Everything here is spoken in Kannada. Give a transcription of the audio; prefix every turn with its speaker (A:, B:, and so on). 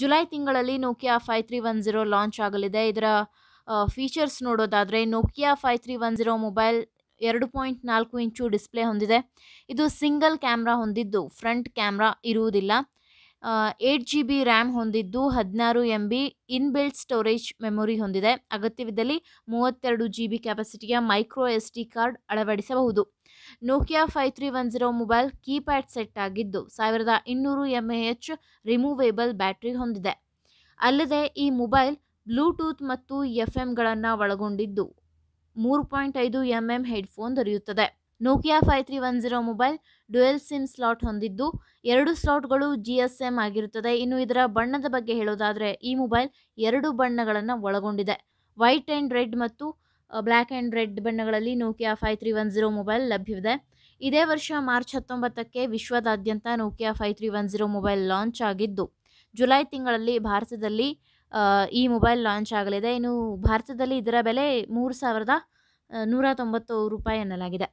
A: ಜುಲೈ ತಿಂಗಳಲ್ಲಿ Nokia five three one zero launch ಆಗಲಿದೆ ಇದರ ಫೀಚರ್ಸ್ ನೋಡೋದಾದರೆ Nokia five three one zero mobile ಎರಡು ಪಾಯಿಂಟ್ ನಾಲ್ಕು ಇಂಚು ಡಿಸ್ಪ್ಲೇ ಹೊಂದಿದೆ ಇದು ಸಿಂಗಲ್ ಕ್ಯಾಮ್ರಾ ಹೊಂದಿದ್ದು ಫ್ರಂಟ್ ಕ್ಯಾಮ್ರಾ ಇರುವುದಿಲ್ಲ ಏಟ್ ಜಿ ಬಿ ರ್ಯಾಮ್ ಹೊಂದಿದ್ದು ಹದಿನಾರು M B inbuilt storage memory ಹೊಂದಿದೆ ಅಗತ್ಯವಿದ್ದಲ್ಲಿ ಮೂವತ್ತೆರಡು ಜಿ ಬಿ ಕೆಪಾಸಿಟಿಯ ಮೈಕ್ರೋ ಎಸ್ ಡಿ ಕಾರ್ಡ್ ಅಳವಡಿಸಬಹುದು Nokia five three one zero mobile keypad set ಆಗಿದ್ದು ಸಾವಿರದ ಇನ್ನೂರು M A H removable battery ಹೊಂದಿದೆ ಅಲ್ಲದೆ ಈ ಮೊಬೈಲ್ ಬ್ಲೂಟೂತ್ ಮತ್ತು ಎಫ್ ಎಂಗಳನ್ನು ಒಳಗೊಂಡಿದ್ದು ಮೂರು ಪಾಯಿಂಟ್ ಐದು ಎಮ್ ಎಮ್ ಹೆಡ್ಫೋನ್ ದೊರೆಯುತ್ತದೆ Nokia five three one zero mobile dual SIM slot ಹೊಂದಿದ್ದು ಎರಡು ಸ್ಲಾಟ್ಗಳು ಜಿ ಎಸ್ ಎಮ್ ಆಗಿರುತ್ತದೆ ಇನ್ನು ಇದರ ಬಣ್ಣದ ಬಗ್ಗೆ ಹೇಳೋದಾದರೆ ಈ ಮೊಬೈಲ್ ಎರಡು ಬಣ್ಣಗಳನ್ನು ಒಳಗೊಂಡಿದೆ ವೈಟ್ ಆ್ಯಂಡ್ ರೆಡ್ ಮತ್ತು ಬ್ಲ್ಯಾಕ್ ಆ್ಯಂಡ್ ರೆಡ್ ಬಣ್ಣಗಳಲ್ಲಿ Nokia five three one zero mobile ಲಭ್ಯವಿದೆ ಇದೇ ವರ್ಷ ಮಾರ್ಚ್ ಹತ್ತೊಂಬತ್ತಕ್ಕೆ ವಿಶ್ವದಾದ್ಯಂತ Nokia five three one zero mobile launch ಆಗಿದ್ದು ಜುಲೈ ತಿಂಗಳಲ್ಲಿ ಭಾರತದಲ್ಲಿ ಈ ಮೊಬೈಲ್ ಲಾಂಚ್ ಆಗಲಿದೆ ಇನ್ನು ಭಾರತದಲ್ಲಿ ಇದರ ಬೆಲೆ ಮೂರು ಸಾವಿರದ ನೂರ ತೊಂಬತ್ತು ರೂಪಾಯಿ ಎನ್ನಲಾಗಿದೆ